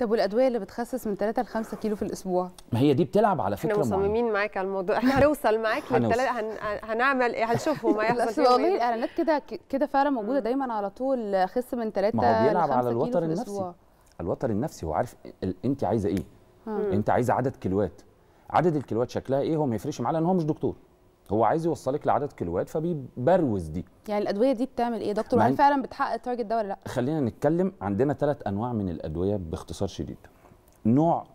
طب والادويه اللي بتخسس من 3 ل 5 كيلو في الاسبوع ما هي دي بتلعب على فكره احنا مصممين معاك على الموضوع احنا هنوصل معاك لل هن... هنعمل إيه؟ هنشوفه ما يحصل والله إيه. الاعلانات كده كده فعلا موجوده دايما على طول خس من 3 ل ما هو بيلعب على الوتر النفسي الوتر النفسي هو عارف انت عايزه ايه انت عايزه عدد كيلوات عدد الكيلوات شكلها ايه هو ما يفرقش معاه لان هو مش دكتور هو عايز يوصلك لعدد كيلوات فبيبروز دي يعني الادويه دي بتعمل ايه دكتور هل فعلا بتحقق التارجت ده ولا لا خلينا نتكلم عندنا ثلاث انواع من الادويه باختصار شديد نوع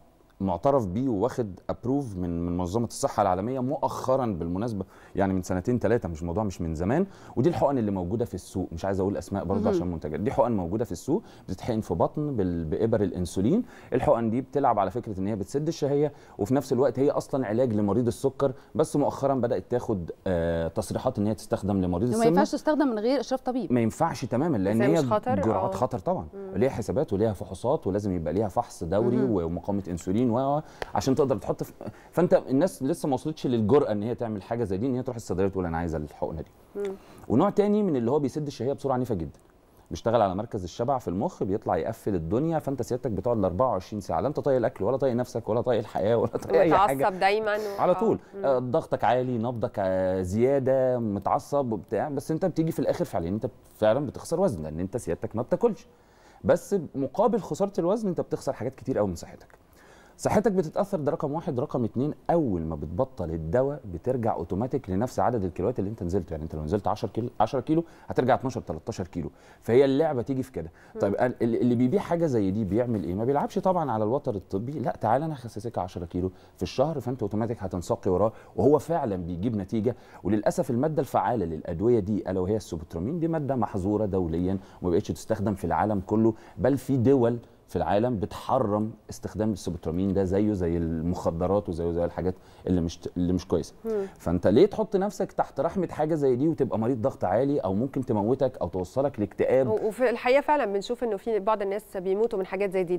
معترف بيه وواخد ابروف من من منظمه الصحه العالميه مؤخرا بالمناسبه يعني من سنتين ثلاثه مش موضوع مش من زمان ودي الحقن اللي موجوده في السوق مش عايز اقول اسماء برضه عشان منتجات دي حقن موجوده في السوق بتتحقن في بطن بابر الانسولين الحقن دي بتلعب على فكره ان هي بتسد الشهيه وفي نفس الوقت هي اصلا علاج لمريض السكر بس مؤخرا بدات تاخد آه تصريحات ان هي تستخدم لمريض السكر ما ينفعش تستخدم من غير اشراف طبيب ما ينفعش تماما لان هي خطر جرعات آه. خطر طبعا ليها حسابات وليها فحوصات ولازم يبقى ليها فحص دوري ومقاومه انسولين 20 و عشان تقدر تحط ف... فانت الناس لسه ما وصلتش للجرأه ان هي تعمل حاجه زي دي ان هي تروح الصيدليه تقول انا عايزه الحقنه دي ونوع تاني من اللي هو بيسد الشهيه بسرعه عنيفه جدا بيشتغل على مركز الشبع في المخ بيطلع يقفل الدنيا فانت سيادتك بتقعد ال 24 ساعه لا انت طايق الاكل ولا طايق نفسك ولا طايق الحياه ولا طايق اي حاجه متعصب دايما و... على آه. طول آه، ضغطك عالي نبضك آه، زياده متعصب وبتاع بس انت بتيجي في الاخر فعليا انت فعلا بتخسر وزن لان انت سيادتك ما بتاكلش بس مقابل خساره الوزن انت بتخسر حاجات كتير قوي من صحتك صحتك بتتاثر ده رقم واحد رقم اتنين اول ما بتبطل الدواء بترجع اوتوماتيك لنفس عدد الكيلوات اللي انت نزلته يعني انت لو نزلت 10 كيلو 10 كيلو هترجع 12 13 كيلو فهي اللعبه تيجي في كده طيب اللي بيبيع حاجه زي دي بيعمل ايه ما بيلعبش طبعا على الوتر الطبي لا تعالى انا هخسسك 10 كيلو في الشهر فانت اوتوماتيك هتنساقي وراه وهو فعلا بيجيب نتيجه وللاسف الماده الفعاله للادويه دي الا وهي السوبوترامين دي ماده محظوره دوليا وما بقتش تستخدم في العالم كله بل في دول في العالم بتحرم استخدام السوبترامين ده زيه زي المخدرات وزيه زي الحاجات اللي مش اللي مش كويسه فانت ليه تحط نفسك تحت رحمه حاجه زي دي وتبقى مريض ضغط عالي او ممكن تموتك او توصلك لاكتئاب وفي الحقيقه فعلا بنشوف انه في بعض الناس بيموتوا من حاجات زي دي